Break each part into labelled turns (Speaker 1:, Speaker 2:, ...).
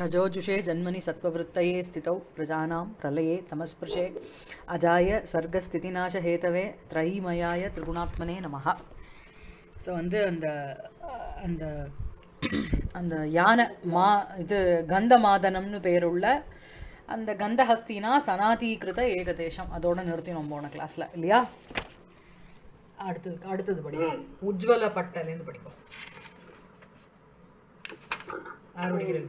Speaker 1: ரஜோஜுஷே ஜன்மனி सत्त्ववृत्तये ஸ்திதௌ பிரஜானாம் பிரலயே தமஸ்பிருஷே அஜாய சர்க்கஸ்திதிநாசஹேதவே திரைமயாய त्रिगुणात्मने நமஹா ஸோ வந்து அந்த அந்த அந்த யானை மா இது கந்த மாதனம்னு பேருள்ள அந்த கந்தஹஸ்தினா சனாதீகிருத ஏகதேசம் அதோட நிறுத்தினோம் போன கிளாஸில் இல்லையா அடுத்தது அடுத்தது படிக்கும் உஜ்வல பட்டலேருந்து படிப்போம் ஆறு படிக்கிறேன்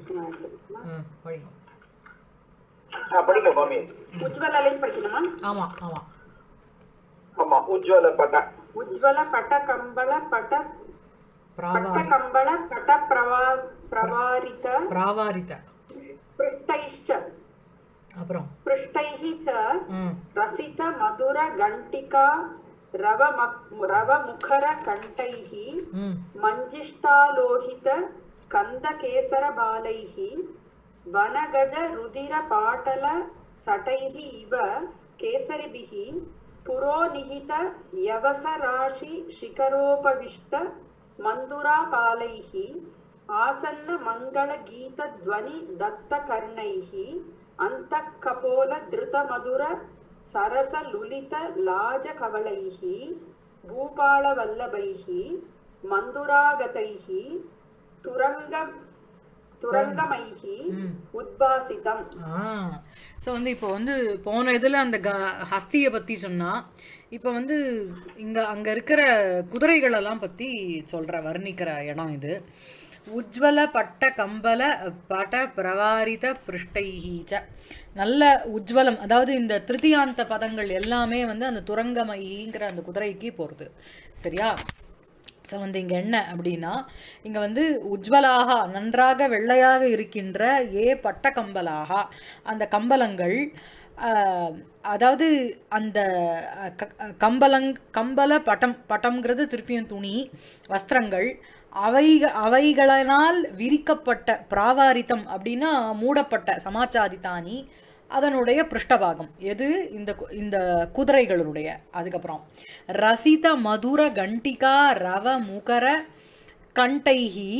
Speaker 1: படிங்க படிங்க மாமி உஜ்வலாலே படிக்கணுமா ஆமா ஆமா
Speaker 2: ஆமா உஜ்வல பட்ட உஜ்வல பட்ட கம்பள பட்ட பட்ட கம்பள பட்ட பிரவா பிரவாரித பிரவாரித பிருஷ்டைஷ்ட அப்புறம் பிருஷ்டைஹ ச ரசித மதுர கண்டிகா ரவ ரவ முகர கண்டைஹ மஞ்சிஷ்டாலோஹித स्कन्दकेसरबालैः वनगजरुधिरपाटलसटैः इव केसरिभिः पुरोनिहितयवसराशिशिखरोपविष्टमन्धुरापालैः आसन्नमङ्गलगीतध्वनिदत्तकर्णैः अन्तःकपोलधृतमधुरसरसलुलितलाजकवलैः भूपालवल्लभैः मन्धुरागतैः துரங்க
Speaker 1: துரங்கமைகி உத்பாசிதம் ஸோ வந்து இப்போ வந்து போன இதில் அந்த க ஹஸ்தியை பற்றி சொன்னால் இப்போ வந்து இங்கே அங்கே இருக்கிற குதிரைகளெல்லாம் பற்றி சொல்கிற வர்ணிக்கிற இடம் இது உஜ்வல பட்ட கம்பல பட பிரவாரித பிருஷ்டைஹீச்ச நல்ல உஜ்வலம் அதாவது இந்த திருத்தியாந்த பதங்கள் எல்லாமே வந்து அந்த துரங்கமைங்கிற அந்த குதிரைக்கு போகிறது சரியா ஸோ வந்து இங்கே என்ன அப்படின்னா இங்கே வந்து உஜ்வலாக நன்றாக வெள்ளையாக இருக்கின்ற ஏ பட்ட கம்பலாக அந்த கம்பலங்கள் அதாவது அந்த கம்பலங் கம்பல பட்டம் பட்டம்ங்கிறது திருப்பியும் துணி வஸ்திரங்கள் அவை அவைகளினால் விரிக்கப்பட்ட பிராவாரித்தம் அப்படின்னா மூடப்பட்ட தானி அதனுடைய பிருஷ்டபாகம் எது இந்த இந்த குதிரைகளுடைய அதுக்கப்புறம் ரசித மதுர கண்டிகா ரவ முகர கண்டைகி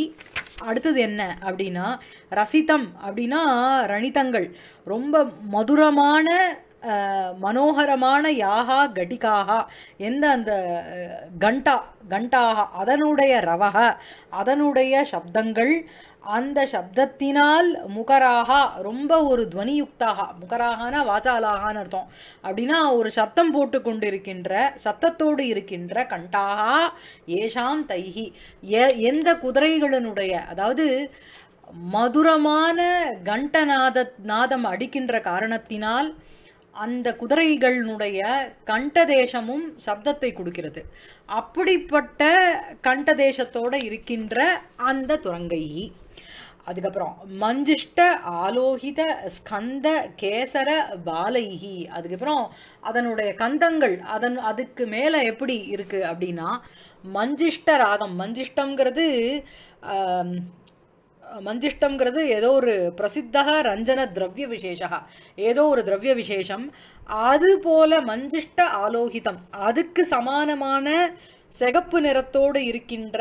Speaker 1: அடுத்தது என்ன அப்படின்னா ரசிதம் அப்படின்னா ரணிதங்கள் ரொம்ப மதுரமான மனோகரமான யாகா கடிகாகா எந்த அந்த கண்டா கண்டாகா அதனுடைய ரவக அதனுடைய சப்தங்கள் அந்த சப்தத்தினால் முகராக ரொம்ப ஒரு துவனியுக்தாக முகராகனா வாச்சாலாகான்னு அர்த்தம் அப்படின்னா ஒரு சத்தம் போட்டு கொண்டிருக்கின்ற சத்தத்தோடு இருக்கின்ற கண்டாகா ஏஷாம் தைகி எந்த குதிரைகளினுடைய அதாவது மதுரமான கண்டநாத நாதம் அடிக்கின்ற காரணத்தினால் அந்த குதிரைகளினுடைய கண்டதேசமும் சப்தத்தை கொடுக்கிறது அப்படிப்பட்ட கண்டதேசத்தோடு இருக்கின்ற அந்த துரங்கை அதுக்கப்புறம் மஞ்சிஷ்ட ஆலோகித ஸ்கந்த கேசர பாலைகி அதுக்கப்புறம் அதனுடைய கந்தங்கள் அதன் அதுக்கு மேலே எப்படி இருக்குது அப்படின்னா மஞ்சிஷ்ட ராகம் மஞ்சிஷ்டங்கிறது மஞ்சிஷ்டங்கிறது ஏதோ ஒரு பிரசித்தா ரஞ்சன திரவிய விசேஷகா ஏதோ ஒரு திரவிய விசேஷம் அது போல மஞ்சிஷ்ட ஆலோகிதம் அதுக்கு சமானமான சிகப்பு நிறத்தோடு இருக்கின்ற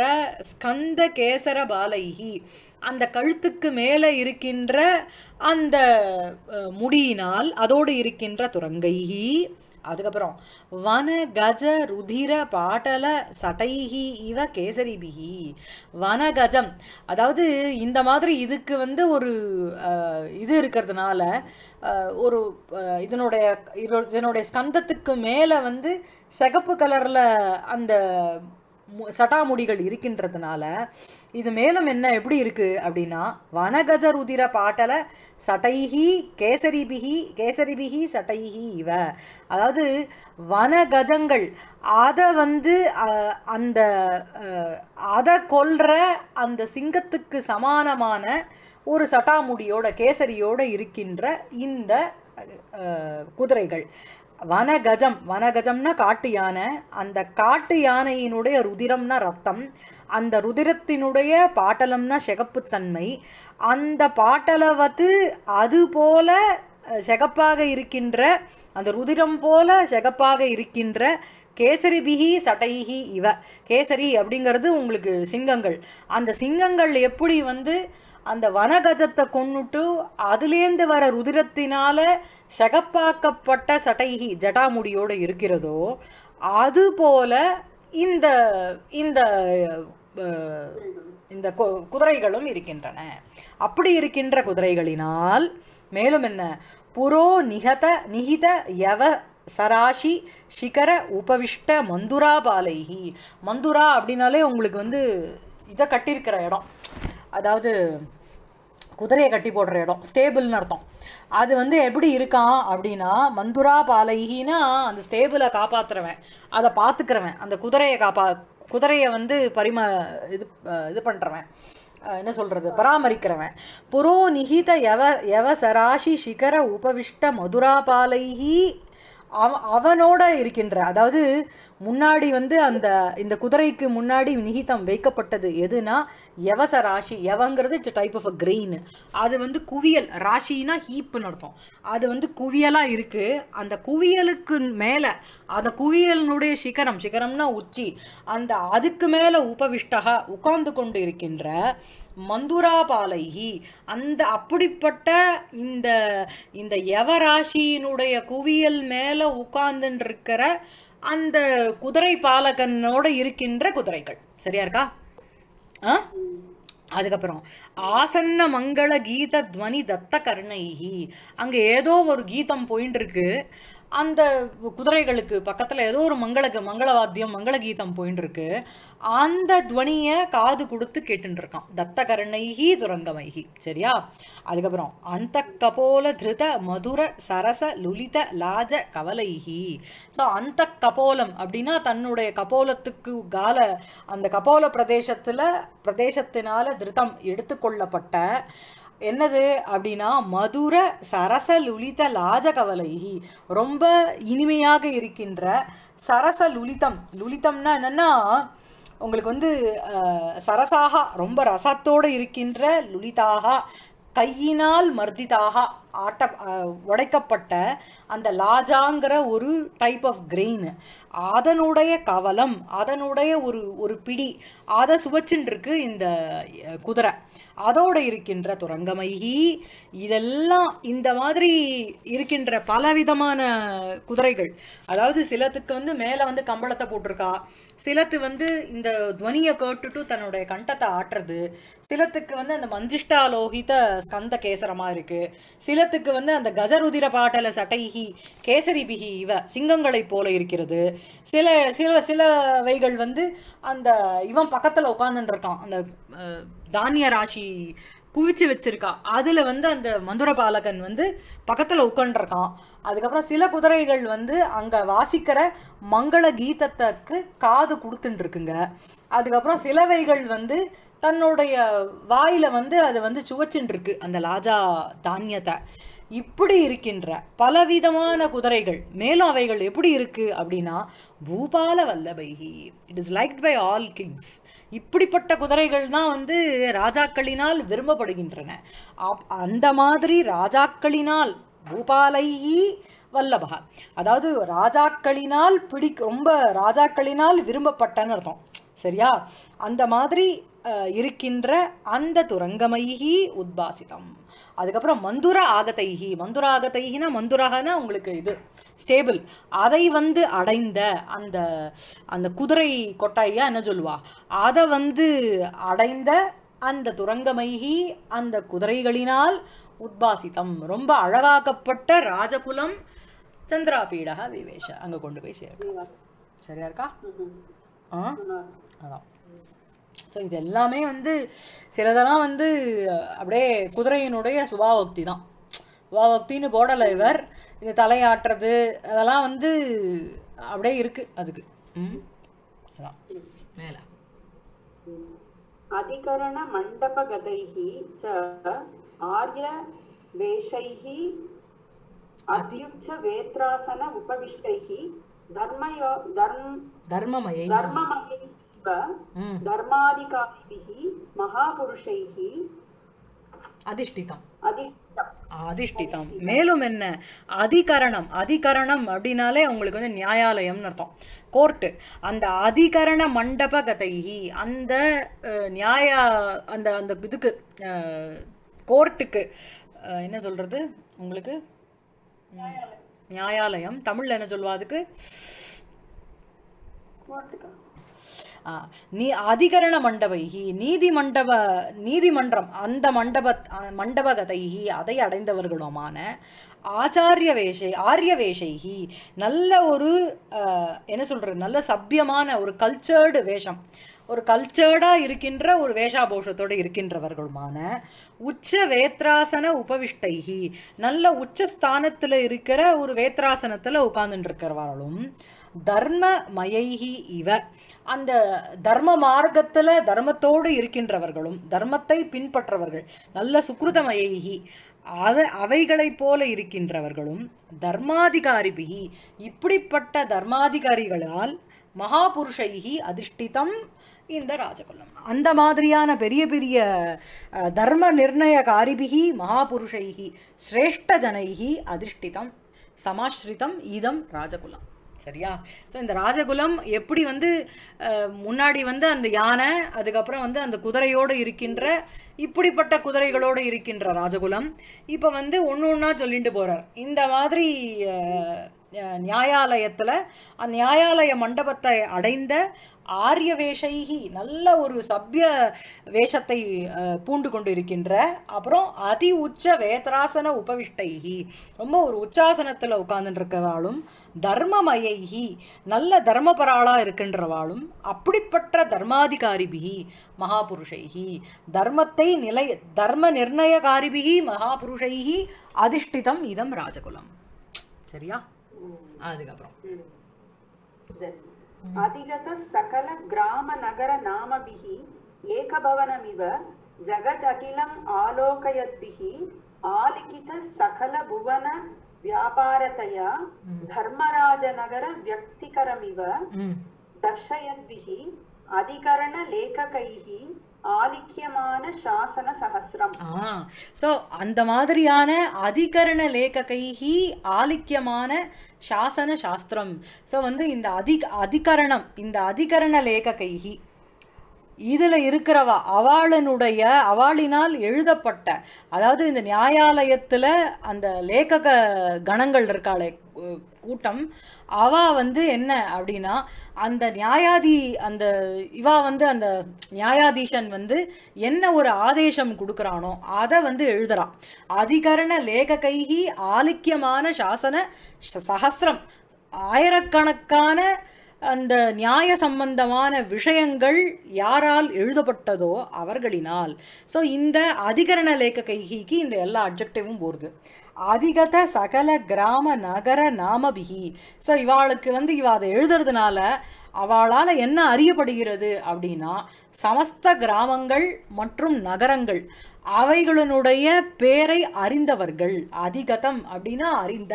Speaker 1: ஸ்கந்த கேசர பாலைகி அந்த கழுத்துக்கு மேலே இருக்கின்ற அந்த முடியினால் அதோடு இருக்கின்ற துரங்கைகி அதுக்கப்புறம் வன கஜ ருதிர பாட்டல சட்டைகி இவ கேசரிபிகி வனகஜம் அதாவது இந்த மாதிரி இதுக்கு வந்து ஒரு இது இருக்கிறதுனால ஒரு இதனுடைய இதனுடைய ஸ்கந்தத்துக்கு மேலே வந்து சிகப்பு கலரில் அந்த சட்டாமுடிகள் இருக்கின்றதுனால இது மேலும் என்ன எப்படி இருக்குது அப்படின்னா வனகஜ ருதிர பாட்டல சட்டைஹி கேசரிபிகி கேசரிபிகி சட்டைஹி இவ அதாவது வனகஜங்கள் அதை வந்து அந்த அதை கொல்ற அந்த சிங்கத்துக்கு சமானமான ஒரு சட்டாமுடியோட கேசரியோடு இருக்கின்ற இந்த குதிரைகள் வனகஜம் வனகஜம்னா காட்டு யானை அந்த காட்டு யானையினுடைய ருதிரம்னா ரத்தம் அந்த ருதிரத்தினுடைய பாட்டலம்னா செகப்புத்தன்மை அந்த பாட்டலவது போல செகப்பாக இருக்கின்ற அந்த ருதிரம் போல செகப்பாக இருக்கின்ற கேசரி பிஹி சட்டைஹி இவ கேசரி அப்படிங்கிறது உங்களுக்கு சிங்கங்கள் அந்த சிங்கங்கள் எப்படி வந்து அந்த வனகஜத்தை கொண்டுட்டு அதுலேருந்து வர ருதிரத்தினால சகப்பாக்கப்பட்ட சட்டைகி ஜட்டாமுடியோடு இருக்கிறதோ அதுபோல இந்த இந்த இந்த குதிரைகளும் இருக்கின்றன அப்படி இருக்கின்ற குதிரைகளினால் மேலும் என்ன புரோ நிகத நிகித யவ சராஷி சிகர உபவிஷ்ட மந்துரா பாலைகி மந்துரா அப்படின்னாலே உங்களுக்கு வந்து இதை கட்டியிருக்கிற இடம் அதாவது குதிரையை கட்டி போடுற இடம் ஸ்டேபிள்னு அர்த்தம் அது வந்து எப்படி இருக்கான் அப்படின்னா மந்துரா பாலகினா அந்த ஸ்டேபிளை காப்பாற்றுறவன் அதை பார்த்துக்கிறவன் அந்த குதிரையை காப்பா குதிரையை வந்து பரிம இது இது பண்ணுறவன் என்ன சொல்கிறது பராமரிக்கிறவன் புரோ நிகித எவ எவ சராசி சிகர உபவிஷ்ட மதுராபாலைஹி அவ அவனோட இருக்கின்ற அதாவது முன்னாடி வந்து அந்த இந்த குதிரைக்கு முன்னாடி நிகிதம் வைக்கப்பட்டது எதுனா எவச ராசி எவங்கிறது it's type of a grain அது வந்து குவியல் ராசினா ஹீப்புன்னு அர்த்தம் அது வந்து குவியலாக இருக்குது அந்த குவியலுக்கு மேலே அந்த குவியலினுடைய சிகரம் சிகரம்னா உச்சி அந்த அதுக்கு மேலே உபவிஷ்டகா உட்கார்ந்து கொண்டு இருக்கின்ற மந்துராபாலைகி அந்த அப்படிப்பட்ட இந்த இந்த யவராசியினுடைய குவியல் மேலே உட்கார்ந்துருக்கிற அந்த குதிரை பாலகனோட இருக்கின்ற குதிரைகள் சரியா இருக்கா ஆ அதுக்கப்புறம் ஆசன்ன மங்கள கீத துவனி தத்த கர்ணைகி அங்கே ஏதோ ஒரு கீதம் போயின்னு இருக்கு அந்த குதிரைகளுக்கு பக்கத்தில் ஏதோ ஒரு மங்களக மங்களவாத்தியம் மங்களகீதம் போயின்னு இருக்கு அந்த துவனியை காது கொடுத்து கேட்டுருக்கான் தத்தகரணைகி துரங்கமைகி சரியா அதுக்கப்புறம் அந்த கபோல திருத மதுர சரச லுலித லாஜ கவலைகி ஸோ அந்த கபோலம் அப்படின்னா தன்னுடைய கபோலத்துக்கு கால அந்த கபோல பிரதேசத்தில் பிரதேசத்தினால திருதம் எடுத்துக்கொள்ளப்பட்ட என்னது அப்படின்னா மதுர லாஜ கவலைகி ரொம்ப இனிமையாக இருக்கின்ற சரச லுலிதம் லுலிதம்னா என்னென்னா உங்களுக்கு வந்து சரசாக ரொம்ப ரசத்தோடு இருக்கின்ற லுலிதாக கையினால் மர்திதாக ஆட்ட உடைக்கப்பட்ட அந்த லாஜாங்கிற ஒரு டைப் ஆஃப் கிரெயின் அதனுடைய கவலம் அதனுடைய ஒரு ஒரு பிடி அதை சுவச்சுன்றிருக்கு இந்த குதிரை அதோடு இருக்கின்ற துரங்கமைகி இதெல்லாம் இந்த மாதிரி இருக்கின்ற பலவிதமான குதிரைகள் அதாவது சிலத்துக்கு வந்து மேலே வந்து கம்பளத்தை போட்டிருக்கா சிலத்து வந்து இந்த துவனியை கேட்டுட்டு தன்னுடைய கண்டத்தை ஆட்டுறது சிலத்துக்கு வந்து அந்த மஞ்சிஷ்டாலோகித ஸ்கந்த கேசரமாக இருக்குது சிலத்துக்கு வந்து அந்த கஜருதிர பாட்டல சட்டைகி கேசரி பிகி இவ சிங்கங்களை போல இருக்கிறது சில சில சிலவைகள் வந்து அந்த இவன் பக்கத்தில் உட்காந்துருக்கான் அந்த தானிய ராசி குவிச்சு வச்சிருக்கா அதில் வந்து அந்த மதுர பாலகன் வந்து பக்கத்தில் உட்காண்டிருக்கான் அதுக்கப்புறம் சில குதிரைகள் வந்து அங்கே வாசிக்கிற மங்கள கீதத்துக்கு காது கொடுத்துட்டுருக்குங்க அதுக்கப்புறம் சிலவைகள் வந்து தன்னுடைய வாயில் வந்து அதை வந்து சுவைச்சுட்டுருக்கு அந்த லாஜா தானியத்தை இப்படி இருக்கின்ற பலவிதமான குதிரைகள் மேலும் அவைகள் எப்படி இருக்குது அப்படின்னா பூபால வல்லபைகி it is liked by all kings இப்படிப்பட்ட குதிரைகள் தான் வந்து ராஜாக்களினால் விரும்பப்படுகின்றன அந்த மாதிரி ராஜாக்களினால் பூபாலை வல்லபகா அதாவது ராஜாக்களினால் பிடிக்க ரொம்ப ராஜாக்களினால் விரும்பப்பட்டன்னு அர்த்தம் சரியா அந்த மாதிரி இருக்கின்ற அந்த துரங்கமையி உத்பாசிதம் அதுக்கப்புறம் மந்துர ஆகதைஹி மந்துர ஆகதைஹினா மந்துரகனா உங்களுக்கு இது ஸ்டேபிள் அதை வந்து அடைந்த அந்த அந்த குதிரை கொட்டாயா என்ன சொல்லுவா அதை வந்து அடைந்த அந்த துரங்கமைகி அந்த குதிரைகளினால் உத்பாசித்தம் ரொம்ப அழகாக்கப்பட்ட ராஜகுலம் சந்திராபீடா விவேஷ அங்கே கொண்டு போய் சேர்க்கணும் சரியா இருக்கா ஆ அதான் ஸோ இது எல்லாமே வந்து சிலதெல்லாம் வந்து அப்படியே குதிரையினுடைய சுபாபக்தி தான் சுபாபக்தின்னு போடல இவர் இந்த தலையாட்டுறது அதெல்லாம் வந்து அப்படியே இருக்கு அதுக்கு ம் அதான் மேலே
Speaker 2: அதிகரண மண்டபகதைகி ச ஆரிய வேஷைகி அத்யுச்ச வேத்ராசன
Speaker 1: உபவிஷ்டைகி
Speaker 2: தர்மயோ தர்ம தர்மமயை தர்மமயை धर्माधिकारिभिः மகாபுருஷைஹி
Speaker 1: அதிஷ்டிதம் அதிஷ்டிதம் மேலும் என்ன அதிகரணம் அதிகரணம் அப்படின்னாலே உங்களுக்கு வந்து நியாயாலயம்னு அர்த்தம் கோர்ட்டு அந்த அதிகரண மண்டப கதைகி அந்த நியாயா அந்த அந்த இதுக்கு கோர்ட்டுக்கு என்ன சொல்கிறது உங்களுக்கு நியாயாலயம் தமிழில் என்ன சொல்லுவா அதுக்கு நீ அதிகரண மண்டபைகி மண்டப நீதிமன்றம் அந்த மண்டப மண்டபகதைகி அதை அடைந்தவர்களுமான ஆச்சாரிய வேஷை ஆரிய வேஷைகி நல்ல ஒரு என்ன சொல்கிறது நல்ல சபியமான ஒரு கல்ச்சர்டு வேஷம் ஒரு கல்ச்சர்டாக இருக்கின்ற ஒரு வேஷாபோஷத்தோடு இருக்கின்றவர்களுமான உச்ச வேத்ராசன உபவிஷ்டைகி நல்ல உச்சஸ்தானத்தில் இருக்கிற ஒரு வேத்ராசனத்தில் உட்கார்ந்துட்டு இருக்கிறவர்களும் தர்ம மயைகி இவ அந்த தர்ம மார்க்கத்தில் தர்மத்தோடு இருக்கின்றவர்களும் தர்மத்தை பின்பற்றவர்கள் நல்ல சுக்ருதமயி அவ அவைகளைப் போல இருக்கின்றவர்களும் தர்மாதிகாரிபிகி இப்படிப்பட்ட தர்மாதிகாரிகளால் மகாபுருஷைகி அதிஷ்டிதம் இந்த ராஜகுலம் அந்த மாதிரியான பெரிய பெரிய தர்ம நிர்ணய காரிபிகி மகாபுருஷைகி சிரேஷ்ட ஜனைகி அதிஷ்டிதம் சமாஸ்ரிதம் இதம் ராஜகுலம் சரியா ஸோ இந்த ராஜகுலம் எப்படி வந்து முன்னாடி வந்து அந்த யானை அதுக்கப்புறம் வந்து அந்த குதிரையோடு இருக்கின்ற இப்படிப்பட்ட குதிரைகளோடு இருக்கின்ற ராஜகுலம் இப்போ வந்து ஒன்று ஒன்றா சொல்லிட்டு போகிறார் இந்த மாதிரி நியாயாலயத்தில் அந்த நியாயாலய மண்டபத்தை அடைந்த ஆரிய வேஷைகி நல்ல ஒரு சபிய வேஷத்தை பூண்டு கொண்டு இருக்கின்ற அப்புறம் அதி உச்ச வேதராசன உபவிஷ்டைகி ரொம்ப ஒரு உச்சாசனத்தில் உட்கார்ந்துருக்கவாளும் தர்மமயைகி நல்ல தர்மபராளாக இருக்கின்றவாளும் அப்படிப்பட்ட தர்மாதிகாரிபிகி மகாபுருஷைகி தர்மத்தை நிலை தர்ம நிர்ணயகாரிபிகி மகாபுருஷைகி அதிஷ்டிதம் இதம் ராஜகுலம் சரியா அதுக்கப்புறம்
Speaker 2: सकल सकल ग्राम नगर नाम जगत व्यापारतया एकभवनमिव नगर अखिलम् आलोकयद्भिः आलिखितसकलभुवनव्यापारतया धर्मराजनगरव्यक्तिकरमिव दर्शयद्भिः कैही ஆதிக்கியமான சாசன சகசிரம்
Speaker 1: ஸோ அந்த மாதிரியான அதிகரண லேககைஹி ஆலிக்கியமான சாசன சாஸ்திரம் ஸோ வந்து இந்த அதிக அதிகரணம் இந்த அதிகரண லேககைஹி இதில் இருக்கிறவ அவளனுடைய அவாளினால் எழுதப்பட்ட அதாவது இந்த நியாயாலயத்தில் அந்த லேகக கணங்கள் இருக்காளே கூட்டம் அவா வந்து என்ன அப்படின்னா அந்த நியாயாதி அந்த இவா வந்து அந்த நியாயாதீஷன் வந்து என்ன ஒரு ஆதேசம் கொடுக்குறானோ அதை வந்து எழுதுறான் அதிகரண லேக கைகி ஆலிக்கியமான சாசன சஹசிரம் ஆயிரக்கணக்கான அந்த நியாய சம்பந்தமான விஷயங்கள் யாரால் எழுதப்பட்டதோ அவர்களினால் ஸோ இந்த அதிகரண லேக்க கைகிக்கு இந்த எல்லா அப்ஜெக்டிவும் போடுது அதிகத சகல கிராம நகர நாமபிகி ஸோ இவாளுக்கு வந்து இவ அதை எழுதுறதுனால அவளால் என்ன அறியப்படுகிறது அப்படின்னா சமஸ்த கிராமங்கள் மற்றும் நகரங்கள் அவைகளினுடைய பேரை அறிந்தவர்கள் அதிகதம் அப்படின்னா அறிந்த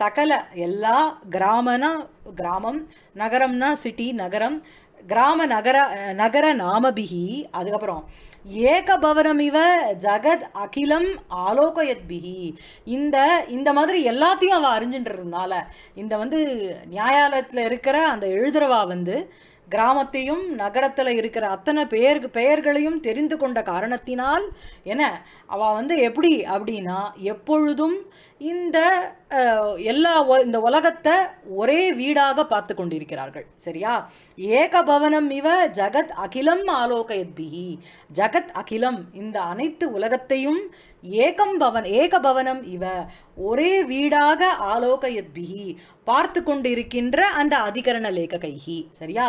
Speaker 1: சகல எல்லா கிராமனா கிராமம் நகரம்னா சிட்டி நகரம் கிராம நகர நகர நாமபிகி அதுக்கப்புறம் ஏகபவனம் இவ ஜகத் அகிலம் ஆலோகயத் பிகி இந்த இந்த மாதிரி எல்லாத்தையும் அவள் இருந்தால இந்த வந்து நியாயாலயத்தில் இருக்கிற அந்த எழுதுறவா வந்து கிராமத்தையும் நகரத்தில் இருக்கிற அத்தனை பெயர் பெயர்களையும் தெரிந்து கொண்ட காரணத்தினால் என்ன அவள் வந்து எப்படி அப்படின்னா எப்பொழுதும் இந்த எல்லா இந்த உலகத்தை ஒரே வீடாக பார்த்து கொண்டிருக்கிறார்கள் சரியா ஏக பவனம் இவ ஜகத் அகிலம் ஆலோகயத்பிஹி ஜகத் அகிலம் இந்த அனைத்து உலகத்தையும் ஏகம் பவன் ஏக பவனம் இவ ஒரே வீடாக ஆலோகயத்பிஹி பார்த்து கொண்டிருக்கின்ற அந்த அதிகரண லேககைஹி சரியா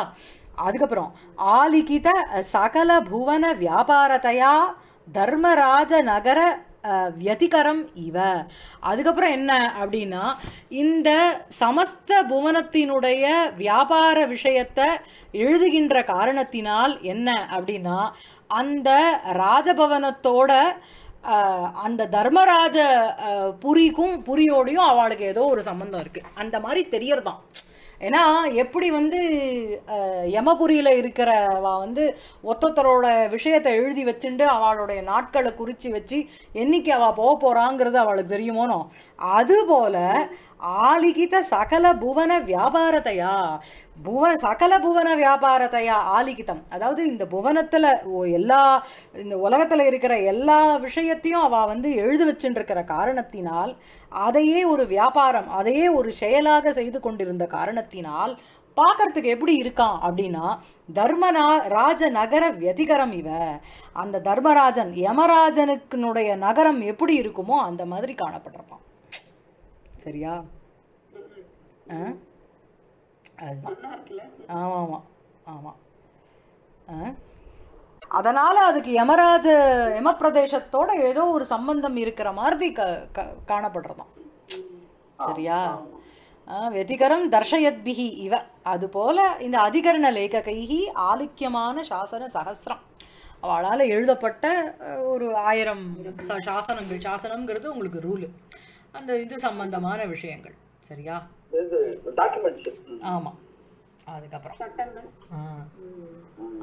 Speaker 1: அதுக்கப்புறம் ஆலிகித சகல புவன வியாபாரத்தையா தர்மராஜ நகர வியதிகரம் இவ அதுக்கப்புறம் என்ன அப்படின்னா இந்த சமஸ்த புவனத்தினுடைய வியாபார விஷயத்தை எழுதுகின்ற காரணத்தினால் என்ன அப்படின்னா அந்த ராஜபவனத்தோட அந்த தர்மராஜ புரிக்கும் புரியோடையும் அவளுக்கு ஏதோ ஒரு சம்மந்தம் இருக்குது அந்த மாதிரி தெரியறதான் ஏன்னா எப்படி வந்து யமபுரியில் இருக்கிறவா வந்து ஒத்தொத்தரோட விஷயத்தை எழுதி வச்சுட்டு அவளுடைய நாட்களை குறித்து வச்சு என்றைக்கு அவள் போக போகிறாங்கிறது அவளுக்கு தெரியுமோனோ அதுபோல் ஆலிகித சகல புவன வியாபாரத்தையா புவன சகல புவன வியாபாரத்தையா ஆலிகிதம் அதாவது இந்த புவனத்தில் எல்லா இந்த உலகத்தில் இருக்கிற எல்லா விஷயத்தையும் அவள் வந்து எழுது வச்சுருக்கிற காரணத்தினால் அதையே ஒரு வியாபாரம் அதையே ஒரு செயலாக செய்து கொண்டிருந்த காரணத்தினால் பார்க்கறதுக்கு எப்படி இருக்கான் அப்படின்னா தர்மநா ராஜ நகர வியதிகரம் இவ அந்த தர்மராஜன் யமராஜனுக்குனுடைய நகரம் எப்படி இருக்குமோ அந்த மாதிரி காணப்பட்டிருப்பான் சரியா ஆ அது ஆமாம் ஆமாம் ஆமாம் ஆ அதனால் அதுக்கு யமராஜ யமப்பிரதேசத்தோட ஏதோ ஒரு சம்பந்தம் இருக்கிற மாதிரி க க காணப்படுறதாம் சரியா வெதிகரம் தர்ஷயத்பிகி இவ அதுபோல் இந்த அதிகரண லேககைகி ஆலிக்கியமான சாசன சகசிரம் அவளால் எழுதப்பட்ட ஒரு ஆயிரம் சாசனங்கள் சாசனம்ங்கிறது உங்களுக்கு ரூலு அந்த இது சம்பந்தமான விஷயங்கள் சரியா ஆமாம் அதுக்கப்புறம்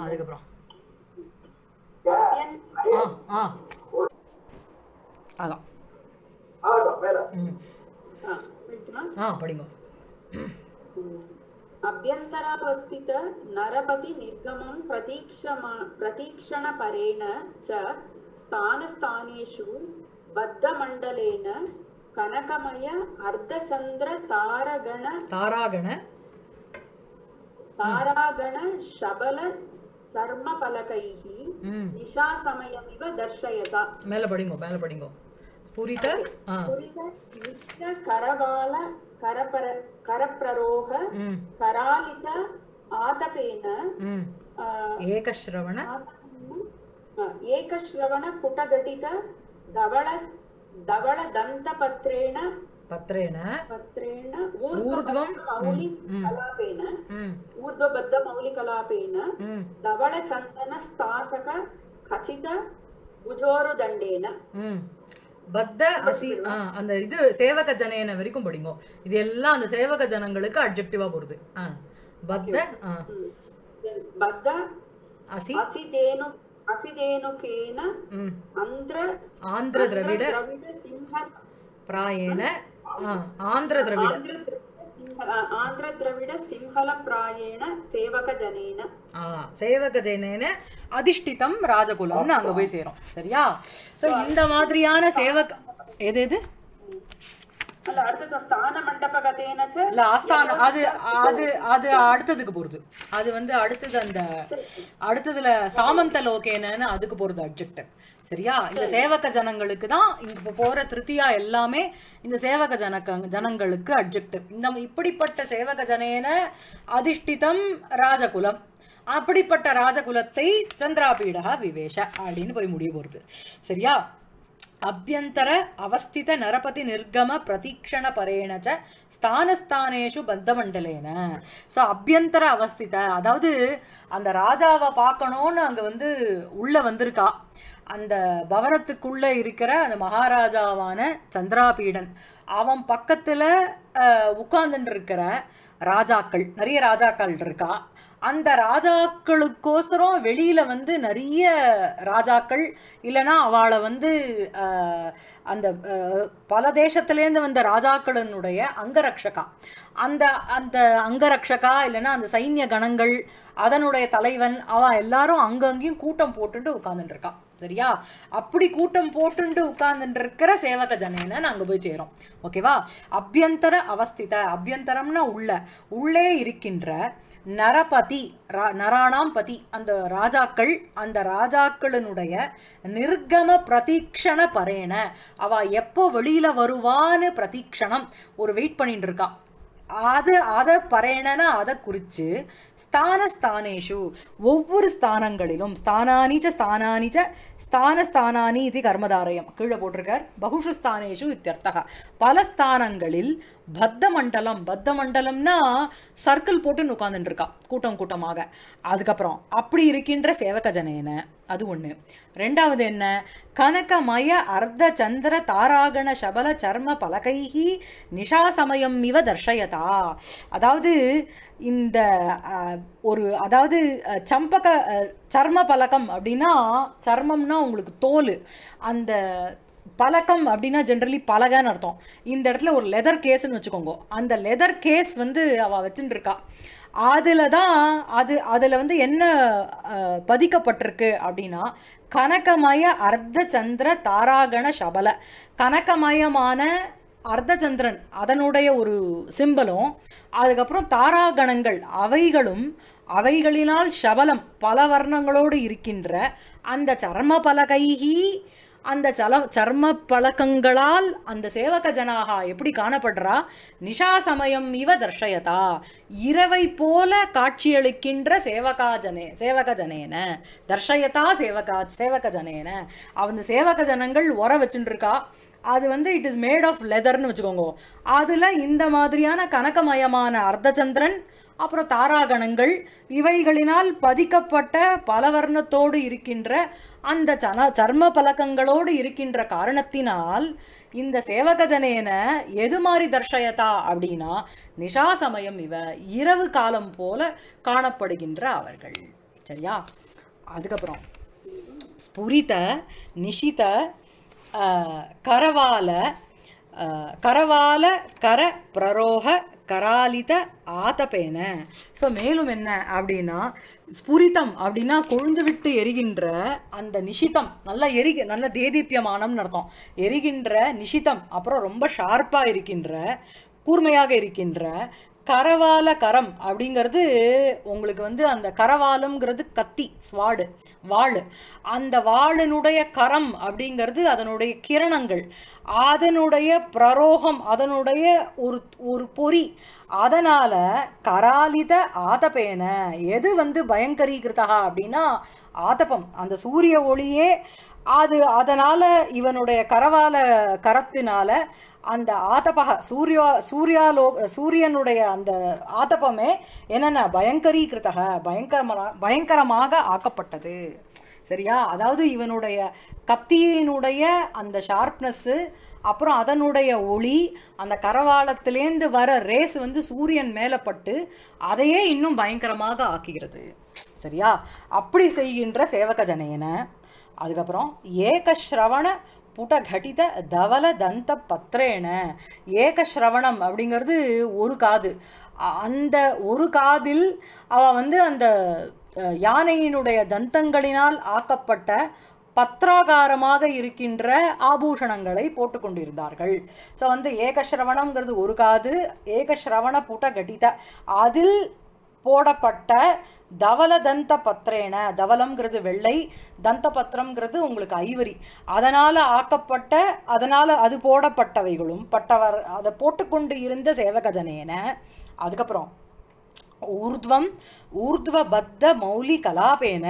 Speaker 1: அதுக்கப்புறம் ஆ ஆ அதான்
Speaker 2: ಕನಕಮಯ ಅರ್ಧಚಂದ್ರ ತಾರಗಣ ತಾರಾಗಣ ತಾರಾಗಣ ಶಬಲ ಚರ್ಮ ಫಲಕೈಹಿ ನಿಶಾ ಸಮಯಮಿವ ದರ್ಶಯತ
Speaker 1: ಮೇಲೆ ಪಡಿಂಗೋ ಮೇಲೆ ಪಡಿಂಗೋ ಸ್ಫುರಿತ
Speaker 2: ನಿತ್ಯ ಕರವಾಲ ಕರಪರ ಕರಪ್ರರೋಹ ಕರಾಲಿತ ಆತಪೇನ ಏಕಶ್ರವಣ ಏಕಶ್ರವಣ ಪುಟಘಟಿತ ಧವಳ धवल पत्रेण
Speaker 1: पत्रेण ऊर्ध्वं இது வரைக்கும் படிங்க இது எல்லாம் அந்த சேவக ஜனங்களுக்கு அட்ஜெக்டிவா போறது பத்த பத்த
Speaker 2: அசி அசி தேனு அதிஷ்டிதம்
Speaker 1: ராஜகுலம்னு அங்க போய் சேரும் சரியா சோ இந்த மாதிரியான சேவக் எது எது
Speaker 2: அடுத்ததுக்கு
Speaker 1: அது வந்து அடுத்தது அந்த அடுத்ததுல இந்த சேவக போற எல்லாமே இந்த சேவக ஜனக ஜனங்களுக்கு இந்த இப்படிப்பட்ட சேவக ஜனேன அதிஷ்டிதம் ராஜகுலம் அப்படிப்பட்ட ராஜகுலத்தை சந்திராபீடா விவேஷ அப்படின்னு போய் முடிய போறது சரியா அப்யந்தர அவஸ்தித நரபதி நிர்கம பிரதீக்ஷண பரேணச்ச ஸ்தானஸ்தானேஷு பத்தமண்டலேன ஸோ அபியந்தர அவஸ்தித அதாவது அந்த ராஜாவை பார்க்கணும்னு அங்கே வந்து உள்ளே வந்திருக்கா அந்த பவனத்துக்குள்ளே இருக்கிற அந்த மகாராஜாவான சந்திராபீடன் அவன் பக்கத்தில் உட்கார்ந்துட்டு இருக்கிற ராஜாக்கள் நிறைய ராஜாக்கள் இருக்கா அந்த ராஜாக்களுக்கோசரம் வெளியில் வந்து நிறைய ராஜாக்கள் இல்லைனா அவளை வந்து அந்த பல தேசத்துலேருந்து வந்த ராஜாக்களினுடைய அங்கரக்ஷகா அந்த அந்த அங்கரக்ஷகா இல்லைனா அந்த சைன்ய கணங்கள் அதனுடைய தலைவன் அவன் எல்லாரும் அங்கங்கேயும் கூட்டம் போட்டுட்டு உட்காந்துட்டுருக்கான் சரியா அப்படி கூட்டம் போட்டுண்டு உட்கார்ந்துட்டு இருக்கிற சேவக ஜனேன நாங்கள் போய் சேரும் ஓகேவா அபியந்தர அவஸ்தித அபியந்தரம்னா உள்ள உள்ளே இருக்கின்ற நரபதி ரா நராணாம் பதி அந்த ராஜாக்கள் அந்த ராஜாக்களினுடைய நிர்கம பிரதீக்ஷண பரேன அவ எப்போ வெளியில் வருவான்னு பிரதீக்ஷணம் ஒரு வெயிட் பண்ணிட்டு இருக்கா அது அதை பறையணனா அதை குறித்து ஸ்தான ஸ்தானேஷு ஒவ்வொரு ஸ்தானங்களிலும் ஸ்தானானிச்ச ஸ்தானானிச்ச ஸ்தான ஸ்தானானி இது கர்மதாரயம் கீழே போட்டிருக்கார் பகுஷு ஸ்தானேஷு இத்தியர்த்தகா பல ஸ்தானங்களில் பத்த மண்டலம் பத்த மண்டலம்னா சர்க்கிள் போட்டுன்னு உட்காந்துட்டு இருக்கா கூட்டம் கூட்டமாக அதுக்கப்புறம் அப்படி இருக்கின்ற சேவக ஜனேன அது ஒன்று ரெண்டாவது என்ன கனகமய அர்த்த சந்திர தாராகண சபல சர்ம பலகைகி நிஷா சமயம் இவ தர்ஷயதா அதாவது இந்த ஒரு அதாவது சம்பக சர்ம பலகம் அப்படின்னா சர்மம்னா உங்களுக்கு தோல் அந்த பழக்கம் அப்படின்னா ஜென்ரலி பலகன்னு அர்த்தம் இந்த இடத்துல ஒரு லெதர் கேஸ்ன்னு வச்சுக்கோங்க அந்த லெதர் கேஸ் வந்து அவள் வச்சுட்டு இருக்கா அதில் தான் அது அதில் வந்து என்ன பதிக்கப்பட்டிருக்கு அப்படின்னா கனகமய அர்த்த சந்திர தாராகண சபல கனகமயமான அர்த்தச்சந்திரன் அதனுடைய ஒரு சிம்பலும் அதுக்கப்புறம் தாராகணங்கள் அவைகளும் அவைகளினால் சபலம் பல வர்ணங்களோடு இருக்கின்ற அந்த சர்ம பலகைகி அந்த சல சர்ம பழக்கங்களால் அந்த சேவக ஜனாகா எப்படி காணப்படுறா நிஷா சமயம் இவ தர்ஷயதா இரவை போல காட்சியளிக்கின்ற சேவகா ஜனே சேவக ஜனேன தர்ஷயதா சேவகா சேவக ஜனேன அந்த சேவக ஜனங்கள் உர வச்சுட்டுருக்கா அது வந்து இட் இஸ் மேட் ஆஃப் லெதர்னு வச்சுக்கோங்க அதில் இந்த மாதிரியான கனகமயமான அர்த்தச்சந்திரன் அப்புறம் தாராகணங்கள் இவைகளினால் பதிக்கப்பட்ட பலவர்ணத்தோடு இருக்கின்ற அந்த சன சர்ம பலகங்களோடு இருக்கின்ற காரணத்தினால் இந்த சேவகஜனேன எது மாதிரி தர்ஷயதா அப்படின்னா நிஷா சமயம் இவ இரவு காலம் போல காணப்படுகின்ற அவர்கள் சரியா அதுக்கப்புறம் ஸ்புரித நிஷித கரவால கரவால கர பிரரோக கராலித ஆதபேன ஸோ மேலும் என்ன அப்படின்னா ஸ்புரிதம் அப்படின்னா கொழுந்து விட்டு எரிகின்ற அந்த நிஷிதம் நல்லா எரி நல்ல தேதீப்பியமானம்னு அர்த்தம் எரிகின்ற நிஷிதம் அப்புறம் ரொம்ப ஷார்ப்பாக இருக்கின்ற கூர்மையாக இருக்கின்ற கரவால கரம் அப்படிங்கிறது உங்களுக்கு வந்து அந்த கரவாலம்ங்கிறது கத்தி ஸ்வாடு வாள் அந்த வாளினுடைய கரம் அப்படிங்கிறது அதனுடைய கிரணங்கள் அதனுடைய பிரரோகம் அதனுடைய ஒரு ஒரு பொறி அதனால் கராலித ஆதபேன எது வந்து பயங்கரீகிருத்தகா அப்படின்னா ஆதபம் அந்த சூரிய ஒளியே அது அதனால் இவனுடைய கரவால கரத்தினால அந்த ஆதபக சூர்யா சூர்யாலோ சூரியனுடைய அந்த ஆதபமே என்னென்ன பயங்கரீகிருத்தக பயங்கரமாக பயங்கரமாக ஆக்கப்பட்டது சரியா அதாவது இவனுடைய கத்தியினுடைய அந்த ஷார்ப்னஸ்ஸு அப்புறம் அதனுடைய ஒளி அந்த கரவாளத்திலேருந்து வர ரேஸ் வந்து சூரியன் மேலே பட்டு அதையே இன்னும் பயங்கரமாக ஆக்குகிறது சரியா அப்படி செய்கின்ற சேவக ஜனையனை அதுக்கப்புறம் ஏக ஸ்ரவண புடகடித தவல தந்த பத்திரேன ஏகஸ்ரவணம் அப்படிங்கிறது ஒரு காது அந்த ஒரு காதில் அவள் வந்து அந்த யானையினுடைய தந்தங்களினால் ஆக்கப்பட்ட பத்திராகாரமாக இருக்கின்ற ஆபூஷணங்களை போட்டுக்கொண்டிருந்தார்கள் ஸோ வந்து ஏகஸ்ரவணம்ங்கிறது ஒரு காது ஏகஸ்ரவண புட கட்டித அதில் போடப்பட்ட தவல தந்த பத்திரேன தவலம்ங்கிறது வெள்ளை தந்த பத்திரம்ங்கிறது உங்களுக்கு ஐவரி அதனால் ஆக்கப்பட்ட அதனால் அது போடப்பட்டவைகளும் பட்டவர் அதை போட்டுக்கொண்டு இருந்த சேவகஜனேன அதுக்கப்புறம் ஊர்துவம் ஊர்துவ பத்த மௌலி கலாபேன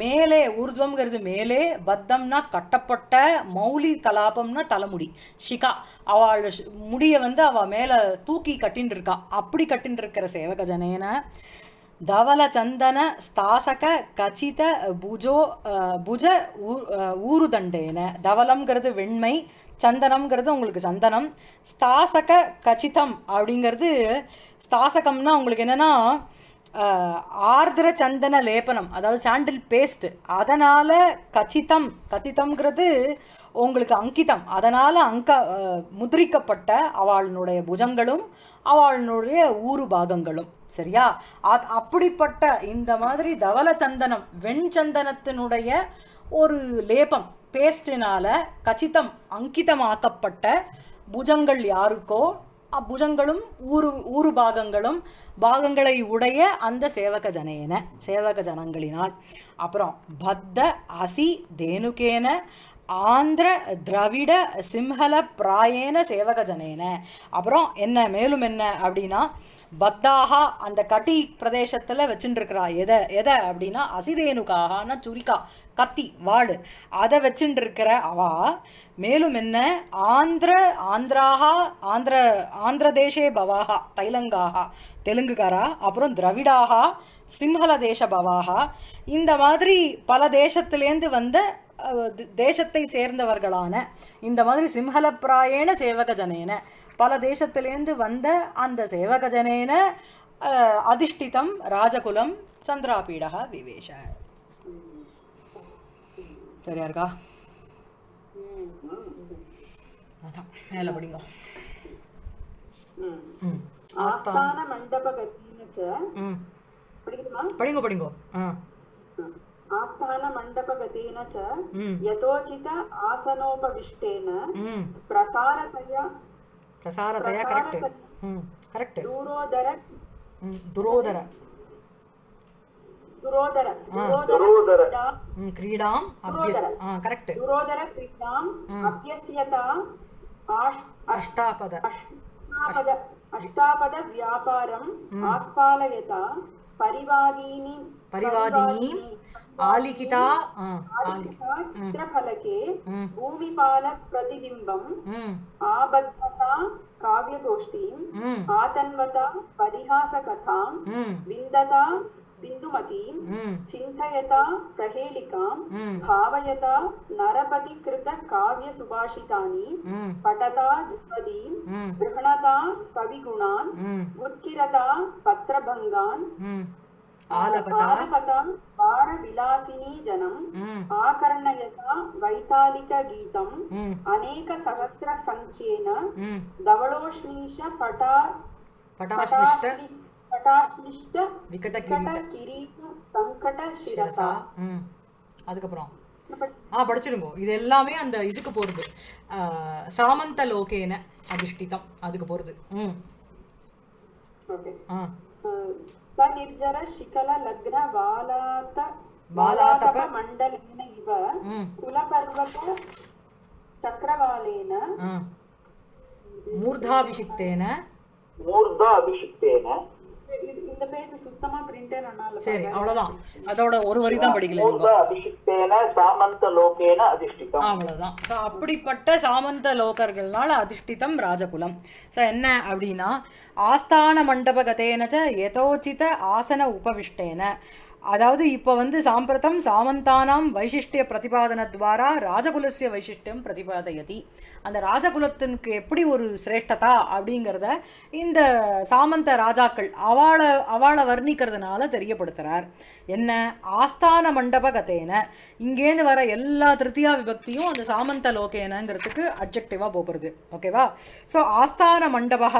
Speaker 1: மேலே ஊர்துவங்கிறது மேலே பத்தம்னா கட்டப்பட்ட மௌலி கலாபம்னா தலைமுடி ஷிகா அவள் முடியை வந்து அவள் மேலே தூக்கி கட்டின்னு இருக்கா அப்படி கட்டின்னு இருக்கிற சேவக ஜனேன சந்தன ஸ்தாசக கச்சித புஜோ புஜ ஊருதண்டேன தவலம்ங்கிறது வெண்மை சந்தனம்ங்கிறது உங்களுக்கு சந்தனம் ஸ்தாசக கச்சிதம் அப்படிங்கிறது ஸ்தாசகம்னா உங்களுக்கு என்னென்னா ஆர்திர சந்தன லேபனம் அதாவது சாண்டில் பேஸ்ட் அதனால் கச்சிதம் கச்சிதம்ங்கிறது உங்களுக்கு அங்கிதம் அதனால் அங்க முதிரிக்கப்பட்ட அவளினுடைய புஜங்களும் அவளினுடைய ஊறு பாகங்களும் சரியா அது அப்படிப்பட்ட இந்த மாதிரி தவல சந்தனம் வெண்சந்தனத்தினுடைய ஒரு லேபம் பேஸ்டினால கச்சிதம் அங்கிதமாக்கப்பட்ட புஜங்கள் யாருக்கோ அப்புஜங்களும் ஊரு ஊறு பாகங்களும் பாகங்களை உடைய அந்த சேவக ஜனேன சேவக ஜனங்களினால் அப்புறம் பத்த அசி தேனுகேன ஆந்திர திராவிட சிம்ஹல பிராயேன சேவகஜனேன அப்புறம் என்ன மேலும் என்ன அப்படின்னா பத்தாகா அந்த கட்டி பிரதேசத்தில் வச்சுட்டுருக்கிறா எதை எதை அப்படின்னா அசிதேனுக்காகனா சுரிக்கா கத்தி வாடு அதை வச்சுட்டுருக்கிற அவா மேலும் என்ன ஆந்திர ஆந்திராகா ஆந்திர ஆந்திரதேசே பவாகா தைலங்காகா தெலுங்குகாரா அப்புறம் திரவிடாகா சிம்ஹல தேச பவாகா இந்த மாதிரி பல தேசத்துலேருந்து வந்த தேசத்தை சேர்ந்தவர்களான இந்த மாதிரி சிம்ஹலப்பிராயேன சேவக ஜனேன பல தேசத்திலேருந்து வந்த அந்த சேவக ஜனேன அதிஷ்டிதம் ராஜகுலம் சந்திராபீடா விவேஷ சரியா இருக்கா அதான் மேல முடிங்க படிங்க படிங்க ஆ
Speaker 2: ఆస్థాన మండపగతేన చ యథోచిత ఆసనోపవిష్టేన ప్రసారతయ
Speaker 1: ప్రసారతయ కరెక్ట్ కరెక్ట్
Speaker 2: దూరోదర దురోదర దురోదర
Speaker 1: దురోదర క్రీడాం అభ్యస్
Speaker 2: కరెక్ట్ దురోదర క్రీడాం అభ్యస్యత అష్టాపద అష్టాపద వ్యాపారం ఆస్పాలయత పరివాదీని పరివాదిని ఆలిఖిత చిత్రఫలకే భూమిపాల ప్రతిబింబం ఆబద్ధత కావ్యగోష్ఠీం ఆతన్వత పరిహాస కథాం విందత बिन्दुमती, चिन्तयता प्रहेलिकां, भावयता नरपतिकृत काव्यसुभाशितानी, पटता जिस्वधी, ब्रहनता पविगुणान, उत्किरता पत्रभंगान, आरपतां बार विलासिनी जनं, आकर्णयता वैतालिक गीतं, अनेक सवत्र संखेन,
Speaker 1: கடாஷ்மிஷ்ட அதுக்கப்புறம் ஆ படிச்சிருங்கோ இது எல்லாமே அந்த இதுக்கு சாமந்த லோகேன அதிஷ்டிதம் அதுக்கு சரி அதோட அப்படிப்பட்ட அதிஷ்டிதம் ராஜகுலம் ஸோ என்ன அப்படின்னா ஆஸ்தான மண்டப கதையனச்ச யதோச்சித ஆசன உபவிஷ்டேன அதாவது இப்போ வந்து சாம்பிரதம் சாமந்தானாம் வைசிஷ்டிய துவாரா ராஜகுலசிய வைசிஷ்டியம் பிரதிபாதயதி அந்த ராஜகுலத்தினுக்கு எப்படி ஒரு சிரேஷ்டதா அப்படிங்கிறத இந்த சாமந்த ராஜாக்கள் அவளை அவளை வர்ணிக்கிறதுனால தெரியப்படுத்துகிறார் என்ன ஆஸ்தான மண்டப கதேன இங்கேருந்து வர எல்லா திருத்தியா விபக்தியும் அந்த சாமந்த லோகேனங்கிறதுக்கு அப்ஜெக்டிவாக போகிறது ஓகேவா ஸோ ஆஸ்தான மண்டபா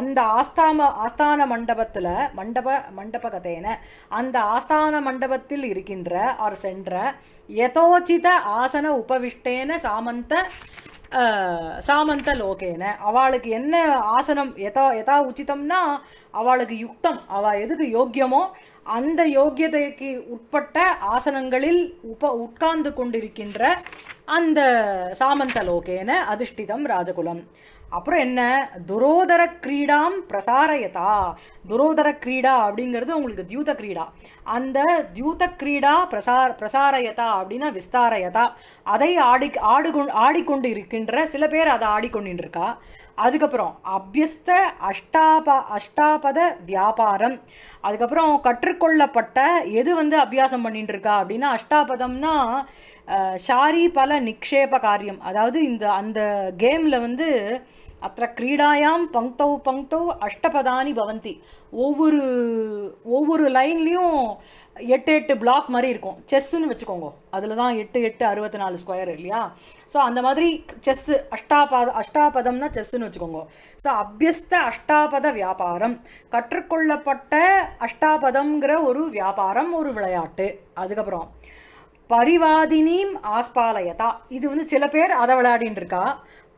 Speaker 1: அந்த ஆஸ்தாம ஆஸ்தான மண்டபத்தில் மண்டப மண்டப கதேன அந்த ஆஸ்தான அன்னதான மண்டபத்தில் இருக்கின்ற ஆர் சென்ற யதோச்சித ஆசன உபவிஷ்டேன சாமந்த சாமந்த லோகேன அவளுக்கு என்ன ஆசனம் எதா எதா உச்சிதம்னா அவளுக்கு யுக்தம் அவ எதுக்கு யோக்கியமோ அந்த யோக்கியதைக்கு உட்பட்ட ஆசனங்களில் உப உட்கார்ந்து கொண்டிருக்கின்ற அந்த சாமந்த லோகேன அதிஷ்டிதம் ராஜகுலம் அப்புறம் என்ன துரோதர கிரீடாம் பிரசாரயதா துரோதர கிரீடா அப்படிங்கிறது உங்களுக்கு தியூத கிரீடா அந்த தியூத கிரீடா பிரசார பிரசாரயதா அப்படின்னா விஸ்தாரயதா அதை ஆடி ஆடு ஆடிக்கொண்டு இருக்கின்ற சில பேர் அதை ஆடிக்கொண்டு இருக்கா அதுக்கப்புறம் அபியஸ்த அஷ்டாப அஷ்டாபத வியாபாரம் அதுக்கப்புறம் கற்றுக்கொள்ளப்பட்ட எது வந்து அபியாசம் பண்ணிட்டு இருக்கா அப்படின்னா அஷ்டாபதம்னா ஷாரி பல நிக்ஷேப காரியம் அதாவது இந்த அந்த கேமில் வந்து அத்த கிரீடாயாம் பங்க்தௌ பங்க்தௌ அஷ்டபதானி பவந்தி ஒவ்வொரு ஒவ்வொரு லைன்லேயும் எட்டு எட்டு பிளாக் மாதிரி இருக்கும் செஸ்ஸுன்னு வச்சுக்கோங்க அதில் தான் எட்டு எட்டு அறுபத்தி நாலு ஸ்கொயர் இல்லையா ஸோ அந்த மாதிரி செஸ்ஸு அஷ்டாபத அஷ்டாபதம்னா செஸ்ஸுன்னு வச்சுக்கோங்க ஸோ அபியஸ்த அஷ்டாபத வியாபாரம் கற்றுக்கொள்ளப்பட்ட அஷ்டாபதம்ங்கிற ஒரு வியாபாரம் ஒரு விளையாட்டு அதுக்கப்புறம் பரிவாதினியும் ஆஸ்பாலயதா இது வந்து சில பேர் அதை விளையாடின்னு இருக்கா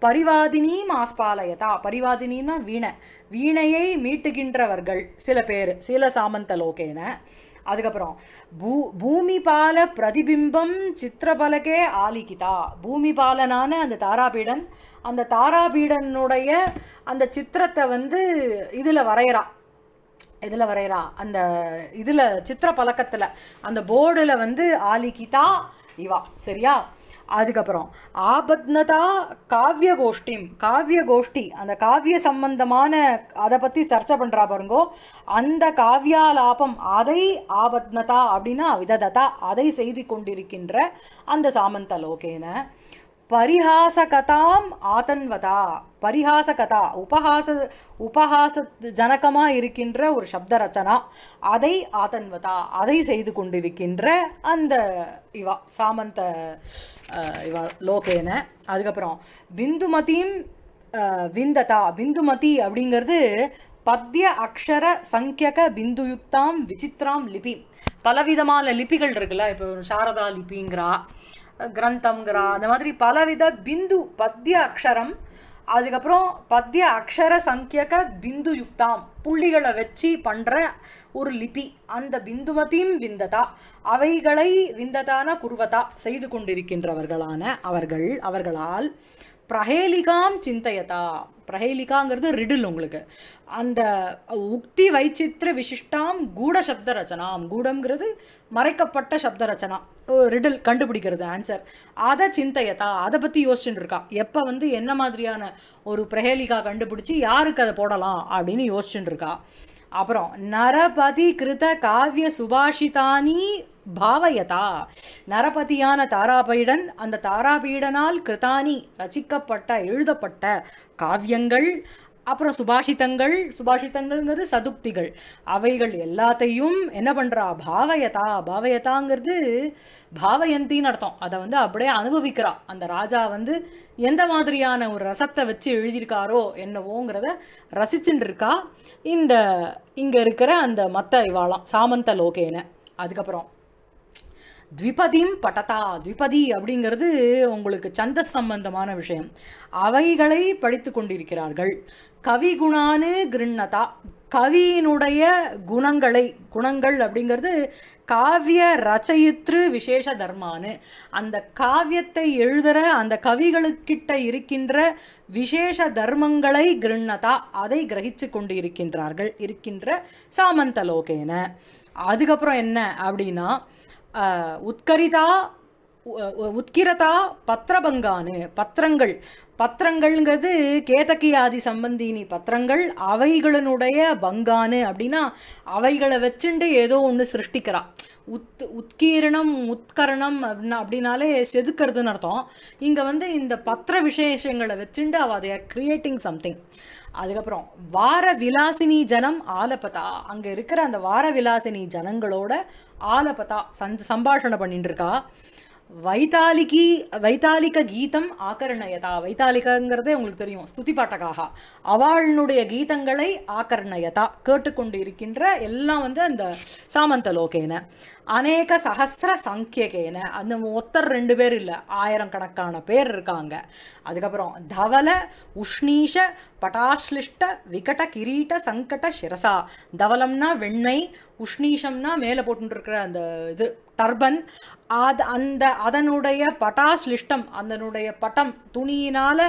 Speaker 1: பரிவாதினியும் ஆஸ்பாலயதா பரிவாதினா வீணை வீணையை மீட்டுகின்றவர்கள் சில பேர் சில சாமந்த லோகேன அதுக்கப்புறம் பூ பூமிபால பிரதிபிம்பம் சித்திரபலகே ஆலிகிதா பூமிபாலனான அந்த தாராபீடன் அந்த தாராபீடனுடைய அந்த சித்திரத்தை வந்து இதில் வரைகிறா இதில் வரைகிறா அந்த இதில் சித்திர பழக்கத்தில் அந்த போர்டில் வந்து ஆலிகிதா இவா சரியா அதுக்கப்புறம் ஆபத்னதா காவிய கோஷ்டி காவிய கோஷ்டி அந்த காவிய சம்பந்தமான அதை பற்றி சர்ச்சை பண்ணுறா பாருங்கோ அந்த காவியாலாபம் அதை ஆபத்னதா அப்படின்னா விதததா அதை செய்து கொண்டிருக்கின்ற அந்த சாமந்த லோகேன பரிகாசகதாம் ஆதன்வதா பரிகாசகதா உபஹாச உபஹாச ஜனகமாக இருக்கின்ற ஒரு சப்த ரச்சனா அதை ஆதன்வதா அதை செய்து கொண்டிருக்கின்ற அந்த இவா சாமந்த இவா லோகேன அதுக்கப்புறம் பிந்துமதியும் விந்ததா பிந்துமதி அப்படிங்கிறது பத்திய அக்ஷர சங்கியக பிந்துயுக்தாம் விசித்ராம் லிபி பலவிதமான லிபிகள் இருக்குல்ல இப்போ சாரதா லிபிங்கிறா கிரந்தம்ங்கிறா அந்த மாதிரி பலவித பிந்து பத்திய அக்ஷரம் அதுக்கப்புறம் பத்திய அக்ஷர சங்கியக பிந்து யுக்தாம் புள்ளிகளை வச்சு பண்ணுற ஒரு லிபி அந்த பிந்துமதியும் விந்ததா அவைகளை விந்ததான குருவதா செய்து கொண்டிருக்கின்றவர்களான அவர்கள் அவர்களால் பிரஹேலிகாம் சிந்தையதா பிரஹேலிகாங்கிறது ரிடில் உங்களுக்கு அந்த உக்தி வைச்சித்திர விசிஷ்டாம் கூட சப்த ரச்சனாம் கூடங்கிறது மறைக்கப்பட்ட சப்த ரச்சனா ரிடில் கண்டுபிடிக்கிறது ஆன்சர் அதை சிந்தையதா அதை பற்றி யோசிச்சுட்டு இருக்கா எப்போ வந்து என்ன மாதிரியான ஒரு பிரஹேலிகா கண்டுபிடிச்சி யாருக்கு அதை போடலாம் அப்படின்னு யோசிச்சுட்டு இருக்கா அப்புறம் நரபதி கிருத காவிய சுபாஷிதானி பாவயதா நரபதியான தாராபீடன் அந்த தாராபீடனால் கிருதானி ரசிக்கப்பட்ட எழுதப்பட்ட காவியங்கள் அப்புறம் சுபாஷிதங்கள் சுபாஷிதங்கள்ங்கிறது சதுக்திகள் அவைகள் எல்லாத்தையும் என்ன பண்ணுறா பாவயதா பாவயதாங்கிறது பாவயந்தின்னு அர்த்தம் அதை வந்து அப்படியே அனுபவிக்கிறா அந்த ராஜா வந்து எந்த மாதிரியான ஒரு ரசத்தை வச்சு எழுதியிருக்காரோ என்னவோங்கிறத ரசிச்சுட்டு இருக்கா இந்த இங்கே இருக்கிற அந்த மற்ற இவாளாம் சாமந்த லோகேன அதுக்கப்புறம் த்விபதிம் பட்டதா த்விபதி அப்படிங்கிறது உங்களுக்கு சந்த சம்பந்தமான விஷயம் அவைகளை படித்து கொண்டிருக்கிறார்கள் கவி குணானு கிருண்ணதா கவியினுடைய குணங்களை குணங்கள் அப்படிங்கிறது காவிய ரச்சயித்ரு விசேஷ தர்மானு அந்த காவியத்தை எழுதுற அந்த கவிகளுக்கிட்ட இருக்கின்ற விசேஷ தர்மங்களை கிருண்ணதா அதை கிரகிச்சு கொண்டு இருக்கின்றார்கள் இருக்கின்ற சாமந்தலோகேன அதுக்கப்புறம் என்ன அப்படின்னா உத்கரிதா உத்கிரதா பத்திரபங்கானு பத்திரங்கள் பத்திரங்கள்ங்கிறது கேதக்கியாதி சம்பந்தினி பத்திரங்கள் அவைகளினுடைய பங்கானு அப்படின்னா அவைகளை வச்சுண்டு ஏதோ ஒன்று சிருஷ்டிக்கிறான் உத் உத்கீரணம் உத்கரணம் அப்படின்னா அப்படின்னாலே செதுக்கிறதுன்னு அர்த்தம் இங்கே வந்து இந்த பத்திர விசேஷங்களை வச்சுட்டு அவள் அதை கிரியேட்டிங் சம்திங் அதுக்கப்புறம் வார விலாசினி ஜனம் ஆலபதா அங்கே இருக்கிற அந்த வார விலாசினி ஜனங்களோட ஆலபதா சந் சம்பாஷணை பண்ணிட்டுருக்கா இருக்கா வைத்தாலிகி வைத்தாலிக கீதம் ஆக்கர்ணயதா வைத்தாலிகங்கிறதே உங்களுக்கு தெரியும் ஸ்துதி பாட்டகாக அவளுடைய கீதங்களை ஆக்கர்ணயதா கேட்டுக்கொண்டு இருக்கின்ற எல்லாம் வந்து அந்த சாமந்தலோகேன அநேக சகசிர சங்கியகேன அந்த ஒத்தர் ரெண்டு பேர் இல்லை ஆயிரம் கணக்கான பேர் இருக்காங்க அதுக்கப்புறம் தவல உஷ்ணீஷ பட்டாஸ்லிஷ்ட விகட கிரீட்ட சங்கட சிரசா தவலம்னா வெண்மை உஷ்ணீஷம்னா மேலே போட்டுருக்கிற அந்த இது டர்பன் அது அந்த அதனுடைய பட்டாஸ் லிஷ்டம் அதனுடைய பட்டம் துணியினால்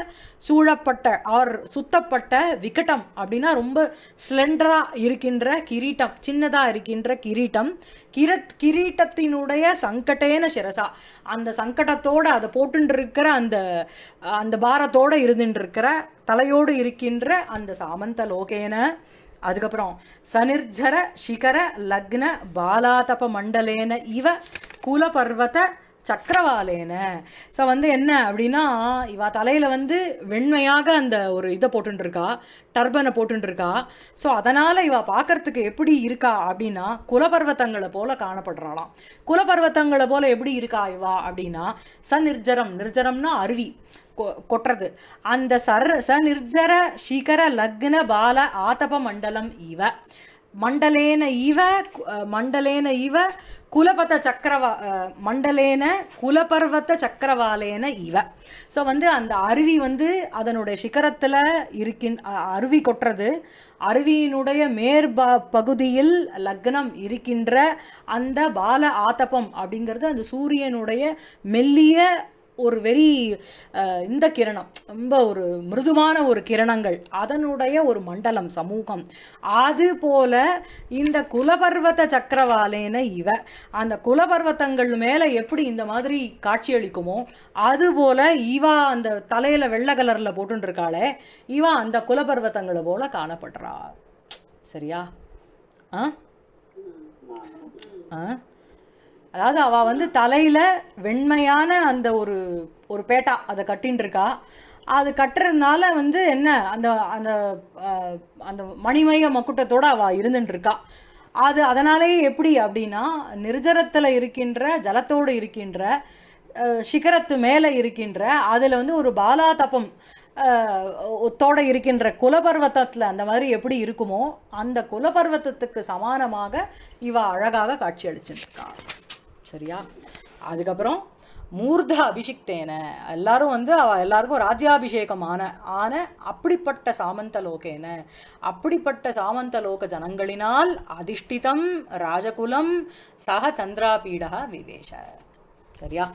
Speaker 1: சூழப்பட்ட ஆர் சுத்தப்பட்ட விக்கட்டம் அப்படின்னா ரொம்ப ஸ்லெண்டராக இருக்கின்ற கிரீட்டம் சின்னதாக இருக்கின்ற கிரீட்டம் கிரட் கிரீட்டத்தினுடைய சங்கட்டேன சிரசா அந்த சங்கடத்தோடு அதை போட்டுருக்கிற அந்த அந்த பாரத்தோடு இருந்துட்டுருக்கிற தலையோடு இருக்கின்ற அந்த சாமந்த லோகேன அதுக்கப்புறம் சனிர்ஜர சிகர லக்ன பாலாதப மண்டலேன இவ குலபர்வத சக்கரவாலேன ஸோ வந்து என்ன அப்படின்னா இவா தலையில் வந்து வெண்மையாக அந்த ஒரு இதை போட்டுருக்கா டர்பனை போட்டுருக்கா ஸோ அதனால் இவா பார்க்கறதுக்கு எப்படி இருக்கா அப்படின்னா குலபர்வத்தங்களை போல் காணப்படுறாளாம் குலபர்வத்தங்களை போல் எப்படி இருக்கா இவா அப்படின்னா சநிர்ஜரம் நிர்ஜரம்னா அருவி கொட்டுறது அந்த சர் ச நிர்ஜர சிகர லக்ன பால ஆதப மண்டலம் இவ மண்டலேன இவ மண்டலேன இவ குலபத சக்கரவா மண்டலேன குலபர்வத்த சக்கரவாலேன இவ ஸோ வந்து அந்த அருவி வந்து அதனுடைய சிகரத்தில் இருக்கின் அருவி கொட்டுறது அருவியினுடைய மேற்ப பகுதியில் லக்னம் இருக்கின்ற அந்த பால ஆத்தப்பம் அப்படிங்கிறது அந்த சூரியனுடைய மெல்லிய ஒரு வெரி இந்த கிரணம் ரொம்ப ஒரு மிருதுமான ஒரு கிரணங்கள் அதனுடைய ஒரு மண்டலம் சமூகம் அது போல இந்த குலபர்வத சக்கரவாலேன இவ அந்த குலபர்வத்தங்கள் மேலே எப்படி இந்த மாதிரி காட்சியளிக்குமோ அது போல இவா அந்த தலையில் வெள்ளை கலரில் போட்டுருக்காளே இவா அந்த குலபர்வத்தங்களை போல காணப்படுறா சரியா ஆ ஆ அதாவது அவள் வந்து தலையில் வெண்மையான அந்த ஒரு ஒரு பேட்டா அதை கட்டின்னு இருக்கா அது கட்டுறதுனால வந்து என்ன அந்த அந்த அந்த மணிமய மக்குட்டத்தோடு அவள் இருந்துட்டு இருக்கா அது அதனாலேயே எப்படி அப்படின்னா நிர்ஜரத்தில் இருக்கின்ற ஜலத்தோடு இருக்கின்ற சிகரத்து மேலே இருக்கின்ற அதில் வந்து ஒரு பாலாதபம் ஒத்தோட இருக்கின்ற குலபர்வத்தத்தில் அந்த மாதிரி எப்படி இருக்குமோ அந்த குலபர்வத்துக்கு சமானமாக இவ அழகாக காட்சி இருக்கா சரியா அதுக்கப்புறம் மூர்த அபிஷிக்தேன எல்லாரும் வந்து அவ எல்லாருக்கும் ராஜ்யாபிஷேகம் ஆன ஆன அப்படிப்பட்ட சாமந்தலோகேன அப்படிப்பட்ட சாமந்தலோக ஜனங்களினால் அதிஷ்டிதம் ராஜகுலம் சக சந்திராபீடா விவேஷ சரியா